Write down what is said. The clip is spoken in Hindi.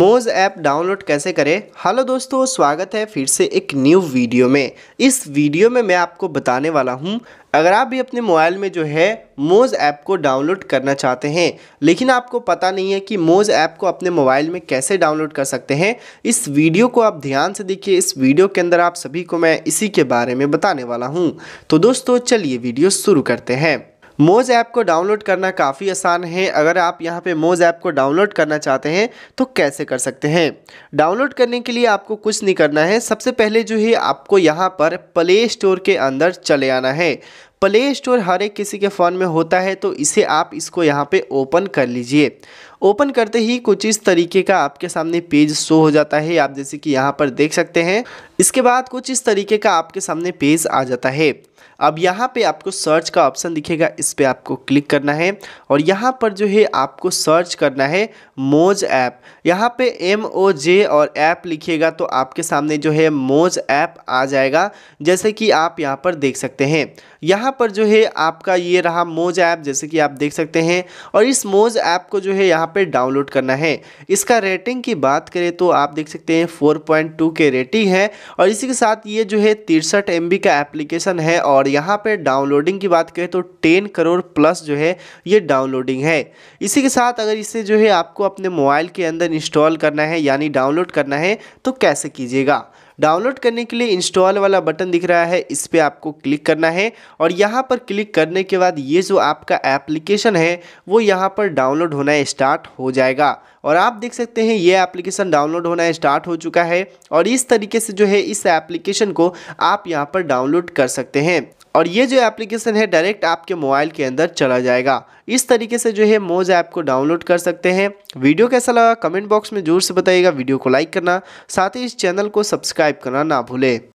मोज ऐप डाउनलोड कैसे करें हेलो दोस्तों स्वागत है फिर से एक न्यू वीडियो में इस वीडियो में मैं आपको बताने वाला हूं अगर आप भी अपने मोबाइल में जो है मोज़ ऐप को डाउनलोड करना चाहते हैं लेकिन आपको पता नहीं है कि मोज़ ऐप को अपने मोबाइल में कैसे डाउनलोड कर सकते हैं इस वीडियो को आप ध्यान से देखिए इस वीडियो के अंदर आप सभी को मैं इसी के बारे में बताने वाला हूँ तो दोस्तों चलिए वीडियो शुरू करते हैं मोज ऐप को डाउनलोड करना काफ़ी आसान है अगर आप यहाँ पे मोज ऐप को डाउनलोड करना चाहते हैं तो कैसे कर सकते हैं डाउनलोड करने के लिए आपको कुछ नहीं करना है सबसे पहले जो है आपको यहाँ पर प्ले स्टोर के अंदर चले आना है प्ले स्टोर हर एक किसी के फ़ोन में होता है तो इसे आप इसको यहाँ पे ओपन कर लीजिए ओपन करते ही कुछ इस तरीके का आपके सामने पेज शो हो जाता है आप जैसे कि यहाँ पर देख सकते हैं इसके बाद कुछ इस तरीके का आपके सामने पेज आ जाता है अब यहाँ पे आपको सर्च का ऑप्शन दिखेगा इस पर आपको क्लिक करना है और यहाँ पर जो है आपको सर्च करना है मोज ऐप यहाँ पे एम ओ जे और ऐप लिखिएगा तो आपके सामने जो है मोज ऐप आ जाएगा जैसे कि आप यहाँ पर देख सकते हैं यहाँ पर जो है आपका ये रहा मोज ऐप जैसे कि आप देख सकते हैं और इस मोज ऐप को जो है यहाँ पर डाउनलोड करना है इसका रेटिंग की बात करें तो आप देख सकते हैं 4.2 के रेटिंग है और इसी के साथ ये जो है तिरसठ एम का एप्लीकेशन है और यहाँ पर डाउनलोडिंग की बात करें तो टेन करोड़ प्लस जो है ये डाउनलोडिंग है इसी के साथ अगर इसे जो है आपको अपने मोबाइल के अंदर इंस्टॉल करना है यानी डाउनलोड करना है तो कैसे कीजिएगा डाउनलोड करने के लिए इंस्टॉल वाला बटन दिख रहा है इस पर आपको क्लिक करना है और यहाँ पर क्लिक करने के बाद ये जो आपका एप्लीकेशन है वो यहाँ पर डाउनलोड होना स्टार्ट हो जाएगा और आप देख सकते हैं ये एप्लीकेशन डाउनलोड होना स्टार्ट हो चुका है और इस तरीके से जो है इस एप्लीकेशन को आप यहाँ पर डाउनलोड कर सकते हैं और ये जो एप्लीकेशन है डायरेक्ट आपके मोबाइल के अंदर चला जाएगा इस तरीके से जो है मोज ऐप को डाउनलोड कर सकते हैं वीडियो कैसा लगा कमेंट बॉक्स में ज़ोर से बताइएगा वीडियो को लाइक करना साथ ही इस चैनल को सब्सक्राइब करना ना भूलें